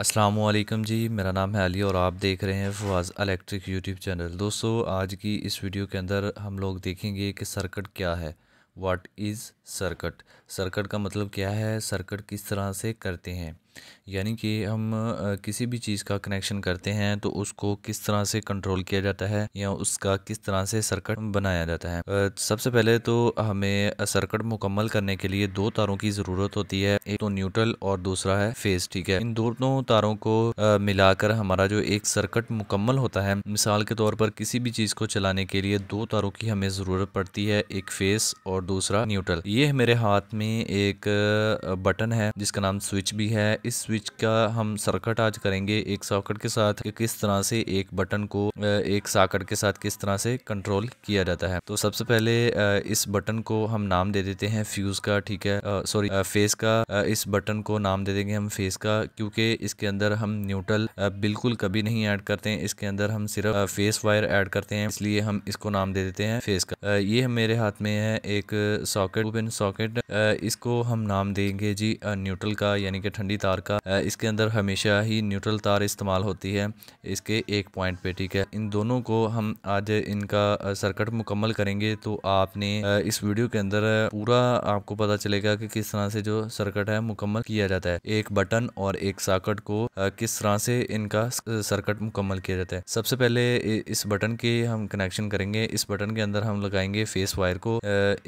असलम जी मेरा नाम है अली और आप देख रहे हैं फवाज़ इलेक्ट्रिक यूट्यूब चैनल दोस्तों आज की इस वीडियो के अंदर हम लोग देखेंगे कि सर्किट क्या है व्हाट इज़ सर्किट सर्किट का मतलब क्या है सर्किट किस तरह से करते हैं यानी कि हम किसी भी चीज़ का कनेक्शन करते हैं तो उसको किस तरह से कंट्रोल किया जाता है या उसका किस तरह से सर्कट बनाया जाता है सबसे पहले तो हमें सर्कट मुकम्मल करने के लिए दो तारों की ज़रूरत होती है एक तो न्यूट्रल और दूसरा है फेस ठीक है इन दोनों तारों को मिलाकर हमारा जो एक सर्कट मुकम्मल होता है मिसाल के तौर पर किसी भी चीज़ को चलाने के लिए दो तारों की हमें ज़रूरत पड़ती है एक फेस और दूसरा न्यूट्रल ये मेरे हाथ में एक बटन है जिसका नाम स्विच भी है इस स्विच का हम सर्कट आज करेंगे एक सॉकेट के साथ कि किस तरह से एक बटन को एक सॉकेट के साथ किस तरह से कंट्रोल किया जाता है तो सबसे पहले इस बटन को हम नाम दे देते हैं फ्यूज़ का ठीक है सॉरी फेस का इस बटन को नाम दे देंगे हम फेस का क्योंकि इसके अंदर हम न्यूट्रल बिल्कुल कभी नहीं ऐड करते हैं इसके अंदर हम सिर्फ फेस वायर ऐड करते हैं इसलिए हम इसको नाम दे देते हैं फेस का ये मेरे हाथ में है एक सॉकेट सॉकेट इसको हम नाम देंगे जी न्यूट्रल का यानी कि ठंडी तार तार का इसके अंदर हमेशा ही न्यूट्रल तार इस्तेमाल होती है इसके एक पॉइंट पे ठीक है इन दोनों को हम आज इनका सर्किट मुकम्मल करेंगे तो आपने इस वीडियो के अंदर पूरा आपको पता चलेगा कि किस तरह से जो सर्किट है मुकम्मल किया जाता है एक बटन और एक साकट को किस तरह से इनका सर्किट मुकम्मल किया जाता है सबसे पहले इस बटन के हम कनेक्शन करेंगे इस बटन के अंदर हम लगाएंगे फेस वायर को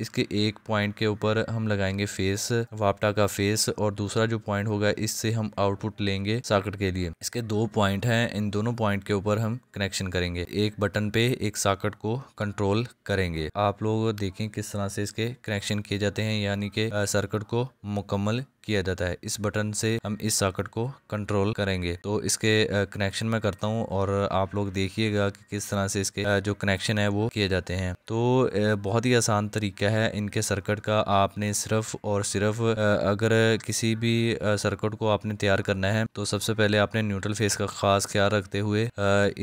इसके एक पॉइंट के ऊपर हम लगाएंगे फेस वापटा का फेस और दूसरा जो पॉइंट होगा इस से हम आउटपुट लेंगे साकेट के लिए इसके दो पॉइंट हैं इन दोनों पॉइंट के ऊपर हम कनेक्शन करेंगे एक बटन पे एक साकेट को कंट्रोल करेंगे आप लोग देखें किस तरह से इसके कनेक्शन किए जाते हैं यानी कि सर्किट को मुकम्मल किया जाता है इस बटन से हम इस सॉकेट को कंट्रोल करेंगे तो इसके कनेक्शन में करता हूँ और आप लोग देखिएगा कि किस तरह से इसके जो कनेक्शन है वो किए जाते हैं तो बहुत ही आसान तरीका है इनके सर्किट का आपने सिर्फ और सिर्फ अगर किसी भी सर्किट को आपने तैयार करना है तो सबसे पहले आपने न्यूट्रल फेस का खास ख्याल रखते हुए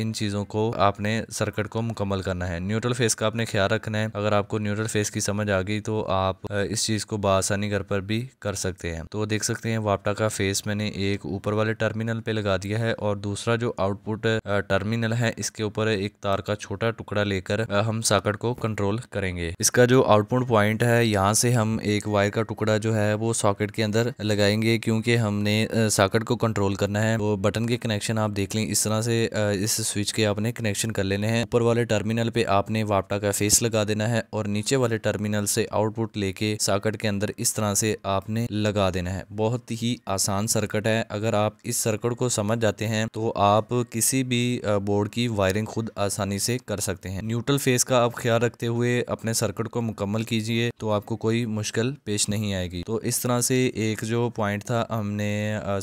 इन चीज़ों को आपने सर्किट को मुकम्मल करना है न्यूट्रल फेस का आपने ख्याल रखना है अगर आपको न्यूट्रल फेस की समझ आ गई तो आप इस चीज़ को बसानी घर पर भी कर सकते हैं तो देख सकते हैं वापटा का फेस मैंने एक ऊपर वाले टर्मिनल पे लगा दिया है और दूसरा जो आउटपुट टर्मिनल है इसके ऊपर एक तार का छोटा टुकड़ा लेकर हम साकट को कंट्रोल करेंगे इसका जो आउटपुट पॉइंट है यहाँ से हम एक वायर का टुकड़ा जो है वो सॉकेट के अंदर लगाएंगे क्योंकि हमने साकट को कंट्रोल करना है वो बटन के कनेक्शन आप देख लें इस तरह से इस स्विच के आपने कनेक्शन कर लेने हैं ऊपर वाले टर्मिनल पे आपने वापटा का फेस लगा देना है और नीचे वाले टर्मिनल से आउटपुट लेके साकट के अंदर इस तरह से आपने लगा देना देना है बहुत ही आसान सर्किट है अगर आप इस सर्किट को समझ जाते हैं तो आप किसी भी बोर्ड की वायरिंग खुद आसानी से कर सकते हैं न्यूट्रल फेस का आप ख्याल रखते हुए अपने सर्किट को मुकम्मल कीजिए तो आपको कोई मुश्किल पेश नहीं आएगी तो इस तरह से एक जो पॉइंट था हमने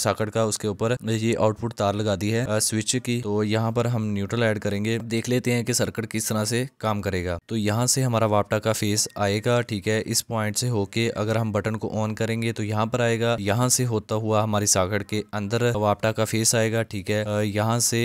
साकट का उसके ऊपर ये आउटपुट तार लगा दी है स्विच की तो यहाँ पर हम न्यूट्रल ऐड करेंगे देख लेते हैं कि सर्किट किस तरह से काम करेगा तो यहाँ से हमारा वापटा का फेस आएगा ठीक है इस पॉइंट से होके अगर हम बटन को ऑन करेंगे तो यहाँ पर आएगा यहाँ से होता हुआ हमारी सागर के अंदर वापटा का फेस आएगा ठीक है यहाँ से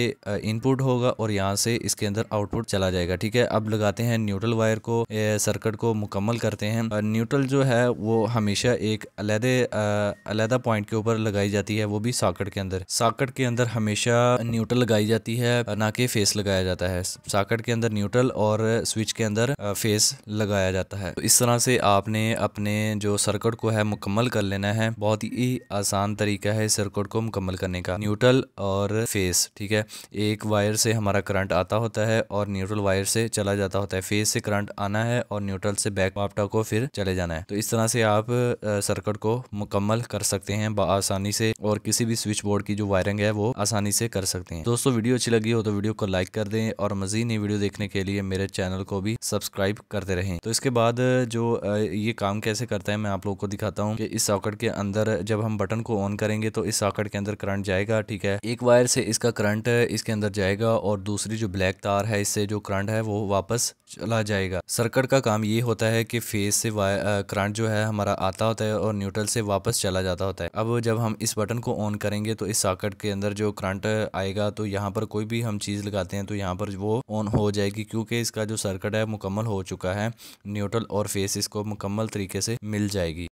इनपुट होगा और यहाँ से इसके अंदर आउटपुट चला जाएगा ठीक है अब लगाते हैं न्यूट्रल वायर को सर्किट को मुकम्मल करते हैं न्यूट्रल जो है वो हमेशा एक अलहदे अलहदा पॉइंट के ऊपर लगाई जाती है वो भी साकट के अंदर साकट के अंदर हमेशा न्यूट्रल लगाई जाती है ना कि फेस लगाया जाता है साकट के अंदर न्यूट्रल और स्विच के अंदर फेस लगाया जाता है तो इस तरह से आपने अपने जो सर्किट को है मुकम्मल कर लेना है है बहुत ही आसान तरीका है सर्किट को मुकम्मल करने का न्यूट्रल और फेस ठीक है एक वायर से हमारा करंट आता होता है और न्यूट्रल वायर से चला जाता होता है फेस से करंट आना है और न्यूट्रल से बैक पापटा को फिर चले जाना है तो इस तरह से आप सर्किट को मुकम्मल कर सकते हैं आसानी से और किसी भी स्विच बोर्ड की जो वायरिंग है वो आसानी से कर सकते हैं दोस्तों वीडियो अच्छी लगी हो तो वीडियो को लाइक कर दें और मजीद नई वीडियो देखने के लिए मेरे चैनल को भी सब्सक्राइब करते रहें तो इसके बाद जो ये काम कैसे करता है मैं आप लोगों को दिखाता हूँ कि इस सॉकेट के अंदर जब हम बटन को ऑन करेंगे तो इस साकट के अंदर करंट जाएगा ठीक है एक वायर से इसका करंट इसके अंदर जाएगा और दूसरी जो ब्लैक तार है इससे जो करंट है वो वापस चला जाएगा सर्कट का काम ये होता है कि फेस से करंट जो है हमारा आता होता है और न्यूट्रल से वापस चला जाता होता है अब जब हम इस बटन को ऑन करेंगे तो इस साकट के अंदर जो करंट आएगा तो यहाँ पर कोई भी हम चीज़ लगाते हैं तो यहाँ पर वो ऑन हो जाएगी क्योंकि इसका जो सर्कट है मुकम्मल हो चुका है न्यूट्रल और फेस इसको मुकम्मल तरीके से मिल जाएगी